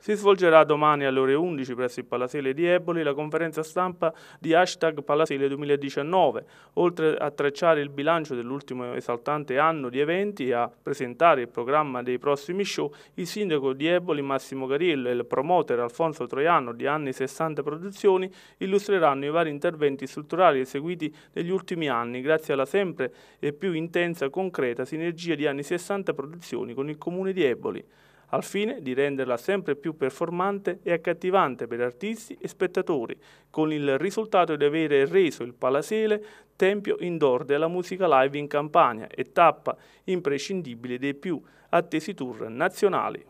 Si svolgerà domani alle ore 11 presso il Palasele di Eboli la conferenza stampa di hashtag Palasele 2019. Oltre a tracciare il bilancio dell'ultimo esaltante anno di eventi e a presentare il programma dei prossimi show, il sindaco di Eboli Massimo Garillo e il promoter Alfonso Troiano di Anni 60 Produzioni illustreranno i vari interventi strutturali eseguiti negli ultimi anni grazie alla sempre più intensa e concreta sinergia di Anni 60 Produzioni con il comune di Eboli al fine di renderla sempre più performante e accattivante per artisti e spettatori, con il risultato di avere reso il Palasele tempio indoor della musica live in Campania e tappa imprescindibile dei più attesi tour nazionali.